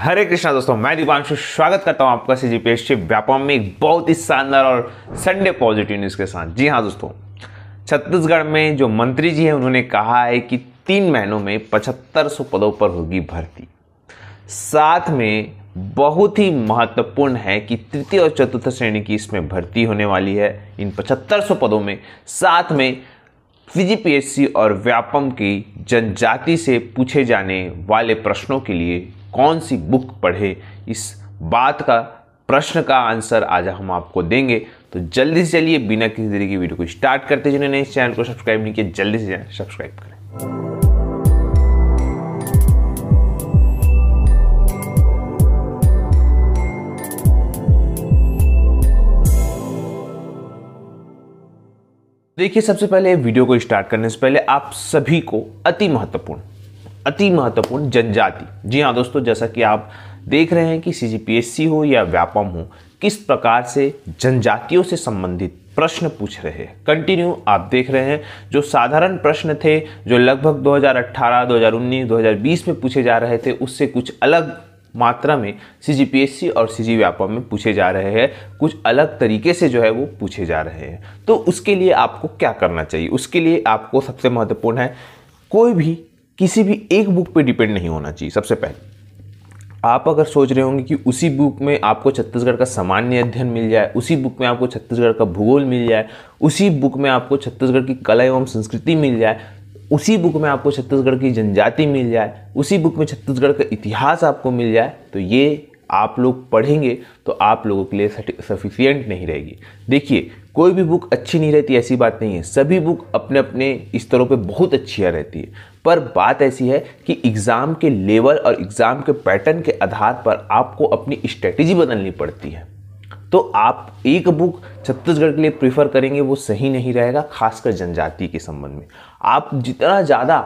हरे कृष्णा दोस्तों मैं दीपांशु स्वागत करता हूं आपका C G P S Vyapam में एक बहुत ही शानदार और संडे पॉजिटिव न्यूज़ के साथ जी हाँ दोस्तों छत्तीसगढ़ में जो मंत्री जी हैं उन्होंने कहा है कि तीन महीनों में पचहत्तर सौ पदों पर होगी भर्ती साथ में बहुत ही महत्वपूर्ण है कि तृतीय और चतुर्थ श्रेणी की इसमें भर्ती होने वाली है इन पचहत्तर सौ पदों में साथ में सी और व्यापम की जनजाति से पूछे जाने वाले प्रश्नों के लिए कौन सी बुक पढ़े इस बात का प्रश्न का आंसर आज हम आपको देंगे तो जल्दी से चलिए बिना किसी देरी की वीडियो को स्टार्ट करते जिन्होंने इस चैनल को सब्सक्राइब नहीं किया जल्दी से सब्सक्राइब करें देखिए सबसे पहले वीडियो को स्टार्ट करने से पहले आप सभी को अति महत्वपूर्ण अति महत्वपूर्ण जनजाति जी हाँ दोस्तों जैसा कि आप देख रहे हैं कि सी हो या व्यापम हो किस प्रकार से जनजातियों से संबंधित प्रश्न पूछ रहे हैं कंटिन्यू आप देख रहे हैं जो साधारण प्रश्न थे जो लगभग 2018, 2019, 2020 में पूछे जा रहे थे उससे कुछ अलग मात्रा में सी और सी व्यापम में पूछे जा रहे हैं कुछ अलग तरीके से जो है वो पूछे जा रहे हैं तो उसके लिए आपको क्या करना चाहिए उसके लिए आपको सबसे महत्वपूर्ण है कोई भी किसी भी एक बुक पे डिपेंड नहीं होना चाहिए सबसे पहले आप अगर सोच रहे होंगे कि उसी बुक में आपको छत्तीसगढ़ का सामान्य अध्ययन मिल जाए उसी बुक में आपको छत्तीसगढ़ का भूगोल मिल जाए उसी बुक में आपको छत्तीसगढ़ की कला एवं संस्कृति मिल जाए उसी बुक में आपको छत्तीसगढ़ की जनजाति मिल जाए उसी बुक में छत्तीसगढ़ का इतिहास आपको मिल जाए तो ये आप लोग पढ़ेंगे तो आप लोगों के लिए सफिशियंट नहीं रहेगी देखिए कोई भी बुक अच्छी नहीं रहती ऐसी बात नहीं है सभी बुक अपने अपने स्तरों पे बहुत अच्छियाँ रहती है पर बात ऐसी है कि एग्ज़ाम के लेवल और एग्ज़ाम के पैटर्न के आधार पर आपको अपनी स्ट्रेटजी बदलनी पड़ती है तो आप एक बुक छत्तीसगढ़ के लिए प्रीफर करेंगे वो सही नहीं रहेगा खासकर जनजाति के संबंध में आप जितना ज़्यादा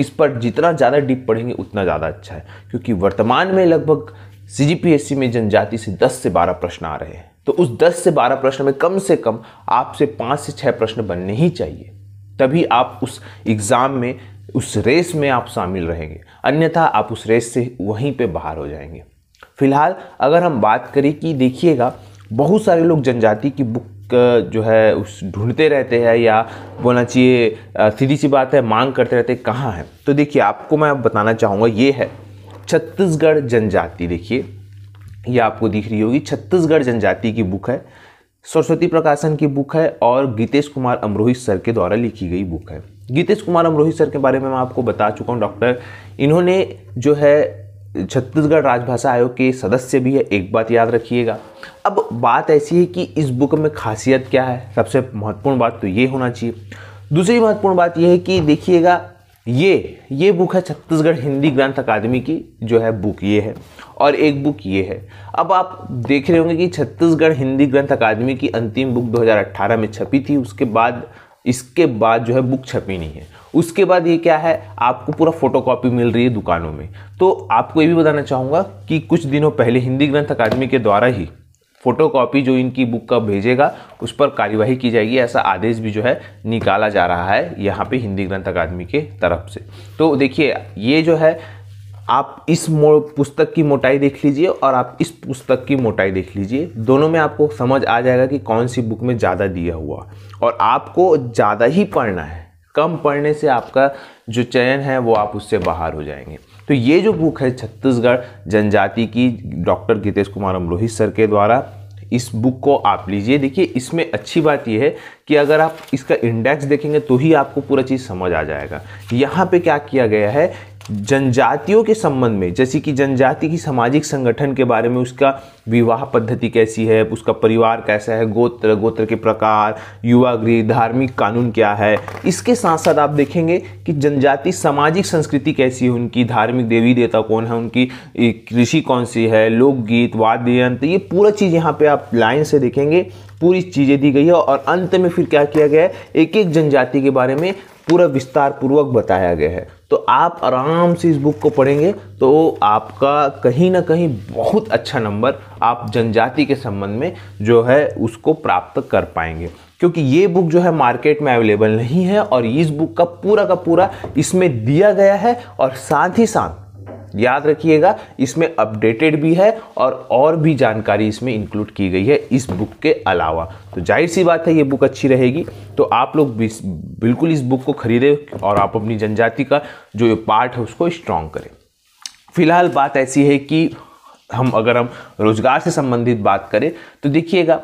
इस पर जितना ज़्यादा डीप पढ़ेंगे उतना ज़्यादा अच्छा है क्योंकि वर्तमान में लगभग सीजीपीएससी में जनजाति से 10 से 12 प्रश्न आ रहे हैं तो उस 10 से 12 प्रश्न में कम से कम आपसे 5 से 6 प्रश्न बनने ही चाहिए तभी आप उस एग्ज़ाम में उस रेस में आप शामिल रहेंगे अन्यथा आप उस रेस से वहीं पे बाहर हो जाएंगे फिलहाल अगर हम बात करें कि देखिएगा बहुत सारे लोग जनजाति की बुक जो है उस ढूंढते रहते हैं या बोलना चाहिए सीधी सी बात है मांग करते रहते कहाँ है तो देखिए आपको मैं बताना चाहूँगा ये है छत्तीसगढ़ जनजाति देखिए ये आपको दिख रही होगी छत्तीसगढ़ जनजाति की बुक है सरस्वती प्रकाशन की बुक है और गीतेश कुमार अमरोही सर के द्वारा लिखी गई बुक है गीतेश कुमार अमरोही सर के बारे में मैं आपको बता चुका हूँ डॉक्टर इन्होंने जो है छत्तीसगढ़ राजभाषा आयोग के सदस्य भी है एक बात याद रखिएगा अब बात ऐसी है कि इस बुक में खासियत क्या है सबसे महत्वपूर्ण बात तो ये होना चाहिए दूसरी महत्वपूर्ण बात यह है कि देखिएगा ये ये बुक है छत्तीसगढ़ हिंदी ग्रंथ अकादमी की जो है बुक ये है और एक बुक ये है अब आप देख रहे होंगे कि छत्तीसगढ़ हिंदी ग्रंथ अकादमी की अंतिम बुक 2018 में छपी थी उसके बाद इसके बाद जो है बुक छपी नहीं है उसके बाद ये क्या है आपको पूरा फोटोकॉपी मिल रही है दुकानों में तो आपको ये भी बताना चाहूँगा कि कुछ दिनों पहले हिंदी ग्रंथ अकादमी के द्वारा ही फोटोकॉपी जो इनकी बुक का भेजेगा उस पर कार्यवाही की जाएगी ऐसा आदेश भी जो है निकाला जा रहा है यहाँ पे हिंदी ग्रंथ अकादमी के तरफ से तो देखिए ये जो है आप इस पुस्तक की मोटाई देख लीजिए और आप इस पुस्तक की मोटाई देख लीजिए दोनों में आपको समझ आ जाएगा कि कौन सी बुक में ज़्यादा दिया हुआ और आपको ज़्यादा ही पढ़ना है कम पढ़ने से आपका जो चयन है वो आप उससे बाहर हो जाएंगे तो ये जो बुक है छत्तीसगढ़ जनजाति की डॉक्टर गीतेश कुमार अमरोही सर के द्वारा इस बुक को आप लीजिए देखिए इसमें अच्छी बात यह है कि अगर आप इसका इंडेक्स देखेंगे तो ही आपको पूरा चीज़ समझ आ जाएगा यहाँ पे क्या किया गया है जनजातियों के संबंध में जैसे कि जनजाति की सामाजिक संगठन के बारे में उसका विवाह पद्धति कैसी है उसका परिवार कैसा है गोत्र गोत्र के प्रकार युवा गृह धार्मिक कानून क्या है इसके साथ साथ आप देखेंगे कि जनजाति सामाजिक संस्कृति कैसी है उनकी धार्मिक देवी देवता कौन है उनकी कृषि कौन सी है लोकगीत वाद्य यंत्र ये पूरा चीज़ यहाँ पर आप लाइन से देखेंगे पूरी चीज़ें दी गई है और अंत में फिर क्या किया गया है एक एक जनजाति के बारे में पूरा विस्तार पूर्वक बताया गया है तो आप आराम से इस बुक को पढ़ेंगे तो आपका कहीं ना कहीं बहुत अच्छा नंबर आप जनजाति के संबंध में जो है उसको प्राप्त कर पाएंगे क्योंकि ये बुक जो है मार्केट में अवेलेबल नहीं है और इस बुक का पूरा का पूरा इसमें दिया गया है और साथ ही साथ याद रखिएगा इसमें अपडेटेड भी है और और भी जानकारी इसमें इंक्लूड की गई है इस बुक के अलावा तो जाहिर सी बात है ये बुक अच्छी रहेगी तो आप लोग बिल्कुल इस बुक को खरीदें और आप अपनी जनजाति का जो ये पार्ट है उसको स्ट्रॉन्ग करें फिलहाल बात ऐसी है कि हम अगर हम रोज़गार से संबंधित बात करें तो देखिएगा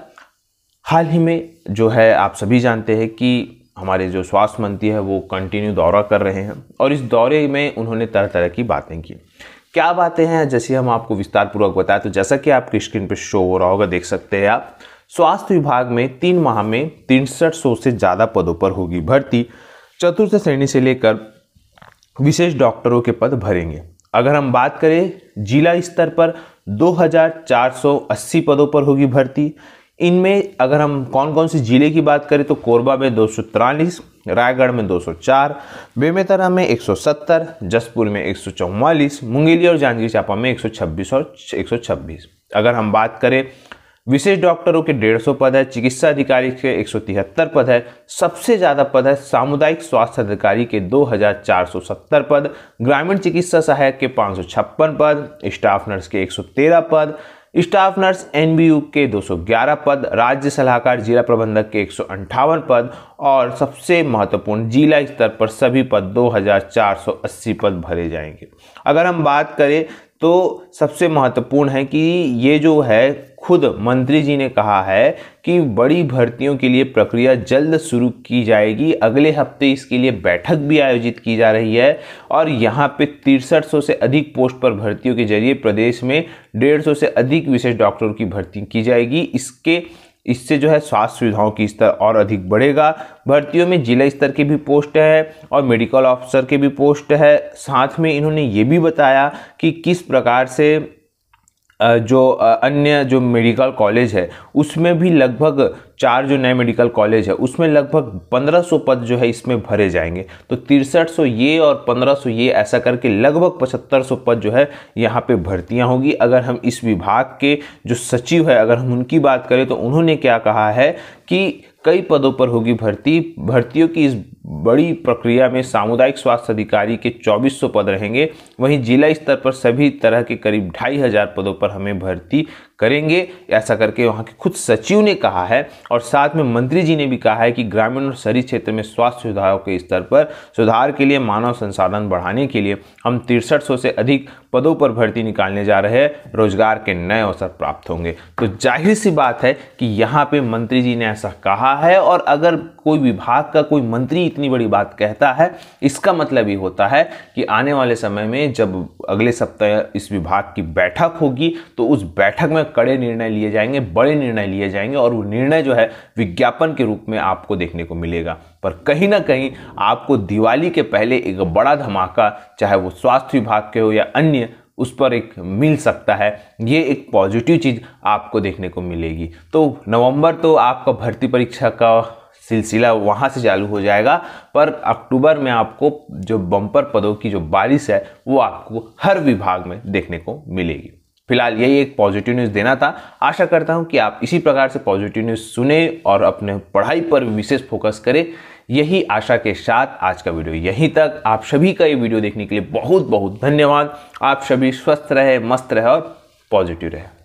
हाल ही में जो है आप सभी जानते हैं कि हमारे जो स्वास्थ्य मंत्री हैं वो कंटिन्यू दौरा कर रहे हैं और इस दौरे में उन्होंने तरह तरह की बातें की क्या बातें हैं जैसे हम आपको विस्तारपूर्वक बताएं तो जैसा कि आपकी स्क्रीन पर शो हो रहा होगा देख सकते हैं आप स्वास्थ्य विभाग में तीन माह में तिरसठ सौ से ज़्यादा पदों पर होगी भर्ती चतुर्थ श्रेणी से लेकर विशेष डॉक्टरों के पद भरेंगे अगर हम बात करें जिला स्तर पर 2480 पदों पर होगी भर्ती इनमें अगर हम कौन कौन से ज़िले की बात करें तो कोरबा में दो रायगढ़ में 204, बेमेतरा में 170, जसपुर में 144, मुंगेली और जांजगीर चांपा में 126 और 126। अगर हम बात करें विशेष डॉक्टरों के 150 पद है चिकित्सा अधिकारी के 173 पद है सबसे ज़्यादा पद है सामुदायिक स्वास्थ्य अधिकारी के 2470 पद ग्रामीण चिकित्सा सहायक के 556 पद स्टाफ नर्स के 113 पद स्टाफ नर्स एनबीयू के 211 पद राज्य सलाहकार जिला प्रबंधक के एक पद और सबसे महत्वपूर्ण जिला स्तर पर सभी पद 2480 पद भरे जाएंगे अगर हम बात करें तो सबसे महत्वपूर्ण है कि ये जो है खुद मंत्री जी ने कहा है कि बड़ी भर्तियों के लिए प्रक्रिया जल्द शुरू की जाएगी अगले हफ्ते इसके लिए बैठक भी आयोजित की जा रही है और यहाँ पे तिरसठ सौ से अधिक पोस्ट पर भर्तियों के जरिए प्रदेश में डेढ़ सौ से अधिक विशेष डॉक्टरों की भर्ती की जाएगी इसके इससे जो है स्वास्थ्य सुविधाओं की स्तर और अधिक बढ़ेगा भर्तियों में जिला स्तर के भी पोस्ट है और मेडिकल ऑफिसर के भी पोस्ट है साथ में इन्होंने ये भी बताया कि किस प्रकार से जो अन्य जो मेडिकल कॉलेज है उसमें भी लगभग चार जो नए मेडिकल कॉलेज है उसमें लगभग 1500 पद जो है इसमें भरे जाएंगे तो तिरसठ ये और 1500 ये ऐसा करके लगभग 7500 पद जो है यहाँ पे भर्तियाँ होगी अगर हम इस विभाग के जो सचिव है अगर हम उनकी बात करें तो उन्होंने क्या कहा है कि कई पदों पर होगी भर्ती भर्तियों की इस बड़ी प्रक्रिया में सामुदायिक स्वास्थ्य अधिकारी के 2400 पद रहेंगे वहीं जिला स्तर पर सभी तरह के करीब ढाई हज़ार पदों पर हमें भर्ती करेंगे ऐसा करके वहाँ के खुद सचिव ने कहा है और साथ में मंत्री जी ने भी कहा है कि ग्रामीण और शहरी क्षेत्र में स्वास्थ्य सुविधाओं के स्तर पर सुधार के लिए मानव संसाधन बढ़ाने के लिए हम तिरसठ से अधिक पदों पर भर्ती निकालने जा रहे हैं रोजगार के नए अवसर प्राप्त होंगे तो जाहिर सी बात है कि यहाँ पे मंत्री जी ने ऐसा कहा है और अगर कोई विभाग का कोई मंत्री इतनी बड़ी बात कहता है इसका मतलब ये होता है कि आने वाले समय में जब अगले सप्ताह इस विभाग की बैठक होगी तो उस बैठक में कड़े निर्णय लिए जाएंगे बड़े निर्णय लिए जाएंगे और वो निर्णय जो है विज्ञापन के रूप में आपको देखने को मिलेगा पर कहीं ना कहीं आपको दिवाली के पहले एक बड़ा धमाका चाहे वो स्वास्थ्य विभाग के हो या अन्य उस पर एक मिल सकता है ये एक पॉजिटिव चीज़ आपको देखने को मिलेगी तो नवंबर तो आपका भर्ती परीक्षा का सिलसिला वहाँ से चालू हो जाएगा पर अक्टूबर में आपको जो बम्पर पदों की जो बारिश है वो आपको हर विभाग में देखने को मिलेगी फिलहाल यही एक पॉजिटिव न्यूज़ देना था आशा करता हूँ कि आप इसी प्रकार से पॉजिटिव न्यूज़ सुने और अपने पढ़ाई पर विशेष फोकस करें यही आशा के साथ आज का वीडियो यहीं तक आप सभी का ये वीडियो देखने के लिए बहुत बहुत धन्यवाद आप सभी स्वस्थ रहे मस्त रहे और पॉजिटिव रहे